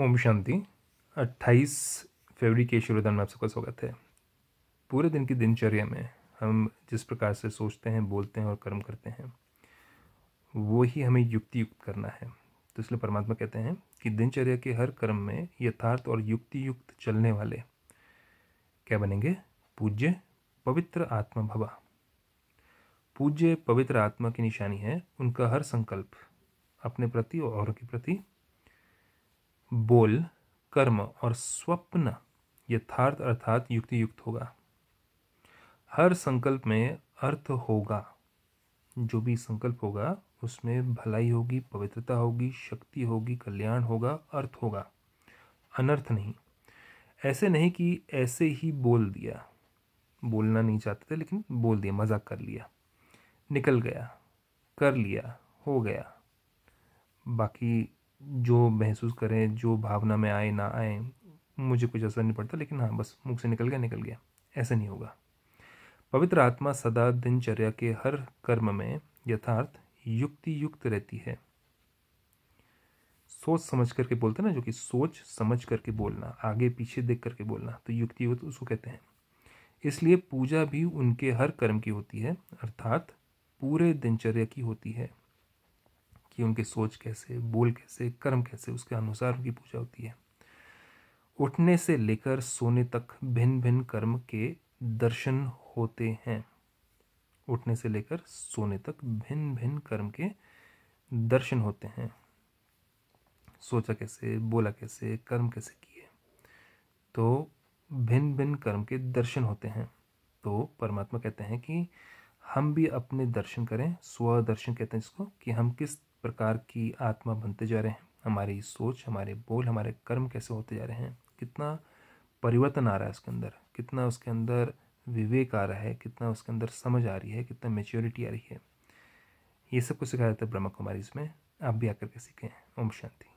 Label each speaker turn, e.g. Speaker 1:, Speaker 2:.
Speaker 1: ओम शांति 28 फरवरी के शुरुदान में आप सबका स्वागत है पूरे दिन की दिनचर्या में हम जिस प्रकार से सोचते हैं बोलते हैं और कर्म करते हैं वो ही हमें युक्ति युक्त करना है तो इसलिए परमात्मा कहते हैं कि दिनचर्या के हर कर्म में यथार्थ और युक्ति युक्त चलने वाले क्या बनेंगे पूज्य पवित्र आत्मा भवा पूज्य पवित्र आत्मा की निशानी है उनका हर संकल्प अपने प्रति और औरों के प्रति बोल कर्म और स्वप्न यथार्थ अर्थात युक्ति युक्त होगा हर संकल्प में अर्थ होगा जो भी संकल्प होगा उसमें भलाई होगी पवित्रता होगी शक्ति होगी कल्याण होगा अर्थ होगा अनर्थ नहीं ऐसे नहीं कि ऐसे ही बोल दिया बोलना नहीं चाहते थे लेकिन बोल दिया मजाक कर लिया निकल गया कर लिया हो गया बाकी जो महसूस करें जो भावना में आए ना आए मुझे कुछ असर नहीं पड़ता लेकिन हाँ बस मुख से निकल गया निकल गया ऐसा नहीं होगा पवित्र आत्मा सदा दिनचर्या के हर कर्म में यथार्थ युक्ति युक्त रहती है सोच समझ करके बोलते हैं ना जो कि सोच समझ करके बोलना आगे पीछे देख करके बोलना तो युक्ति युक्त तो उसको कहते हैं इसलिए पूजा भी उनके हर कर्म की होती है अर्थात पूरे दिनचर्या की होती है कि उनकी सोच कैसे बोल कैसे कर्म कैसे उसके अनुसार उनकी पूजा होती है उठने से लेकर सोने तक भिन्न भिन्न कर्म के दर्शन होते हैं उठने से लेकर सोने तक भिन्न भिन्न कर्म के दर्शन होते हैं सोचा कैसे बोला कैसे कर्म कैसे किए तो भिन्न भिन्न कर्म के दर्शन होते हैं तो परमात्मा कहते हैं कि हम भी अपने दर्शन करें स्व दर्शन कहते हैं जिसको कि हम किस प्रकार की आत्मा बनते जा रहे हैं हमारी सोच हमारे बोल हमारे कर्म कैसे होते जा रहे हैं कितना परिवर्तन आ रहा है उसके अंदर कितना उसके अंदर विवेक आ रहा है कितना उसके अंदर समझ आ रही है कितना मेच्योरिटी आ रही है ये सब कुछ सिखाया जाता है ब्रह्मा कुमारी इसमें आप भी आकर के सीखें ओम शांति